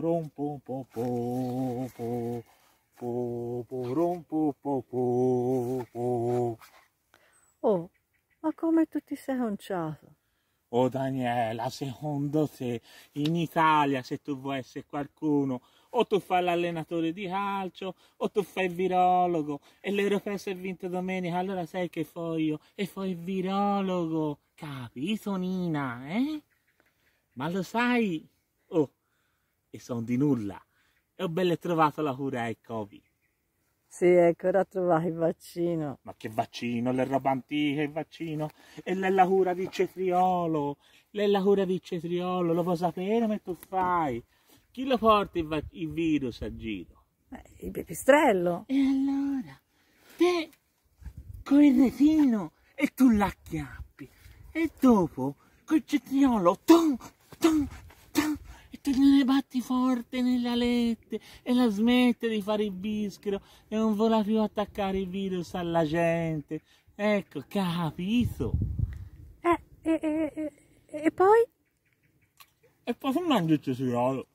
porom pom pom pom pom pom porom pom pom pom pom Oh, ma come tu ti sei conciato? Oh Daniela, secondo te in Italia se tu vuoi essere qualcuno o tu fai l'allenatore di calcio o tu fai il virologo e l'Europeo si è vinto domenica allora sai che fo io e fo il virologo capito Nina eh? ma lo sai e sono di nulla. E ho belle trovato la cura ai Covid. Sì, ecco, ora trovai il vaccino. Ma che vaccino? Le roba antiche, il vaccino. E lei la cura di cetriolo. Lei la cura di cetriolo, lo vuoi sapere come tu fai? Chi lo porta il, il virus a giro? Eh, il pipistrello. E allora? Te, con il retino, e tu l'acchiappi. E dopo, col cetriolo, tum, tum, le batti forte nelle alette e la smette di fare il bischero e non vola più attaccare il virus alla gente. Ecco, capito? Eh, e, e, e, e poi? E poi mangio il cesiolo.